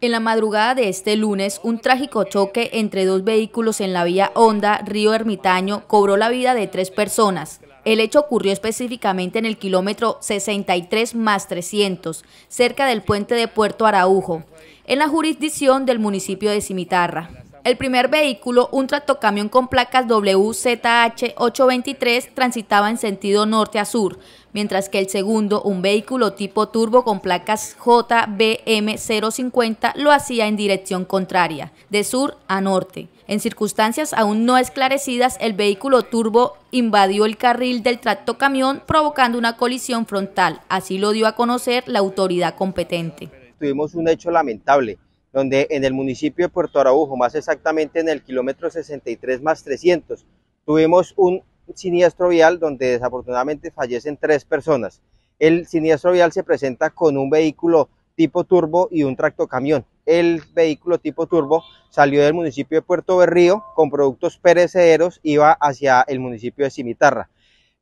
En la madrugada de este lunes, un trágico choque entre dos vehículos en la vía Honda, Río Ermitaño, cobró la vida de tres personas. El hecho ocurrió específicamente en el kilómetro 63 más 300, cerca del puente de Puerto Araujo, en la jurisdicción del municipio de Cimitarra. El primer vehículo, un tractocamión con placas WZH823, transitaba en sentido norte a sur, mientras que el segundo, un vehículo tipo turbo con placas JBM050, lo hacía en dirección contraria, de sur a norte. En circunstancias aún no esclarecidas, el vehículo turbo invadió el carril del tractocamión provocando una colisión frontal, así lo dio a conocer la autoridad competente. Tuvimos un hecho lamentable donde en el municipio de Puerto Araujo, más exactamente en el kilómetro 63 más 300, tuvimos un siniestro vial donde desafortunadamente fallecen tres personas. El siniestro vial se presenta con un vehículo tipo turbo y un tractocamión. El vehículo tipo turbo salió del municipio de Puerto Berrío con productos perecederos, iba hacia el municipio de Cimitarra.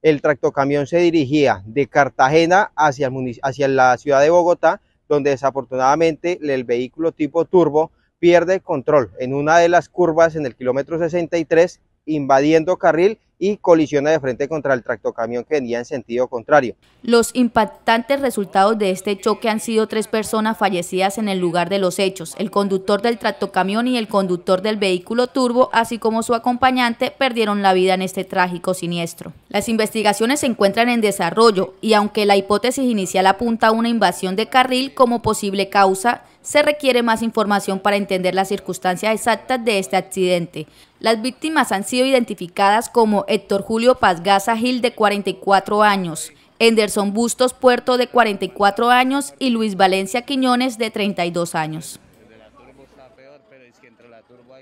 El tractocamión se dirigía de Cartagena hacia la ciudad de Bogotá donde desafortunadamente el vehículo tipo turbo pierde control en una de las curvas en el kilómetro 63, invadiendo carril y colisiona de frente contra el tractocamión que venía en sentido contrario. Los impactantes resultados de este choque han sido tres personas fallecidas en el lugar de los hechos, el conductor del tractocamión y el conductor del vehículo turbo, así como su acompañante, perdieron la vida en este trágico siniestro. Las investigaciones se encuentran en desarrollo y aunque la hipótesis inicial apunta a una invasión de carril como posible causa, se requiere más información para entender las circunstancias exactas de este accidente. Las víctimas han sido identificadas como Héctor Julio Pazgaza Gil, de 44 años, Enderson Bustos Puerto, de 44 años y Luis Valencia Quiñones, de 32 años.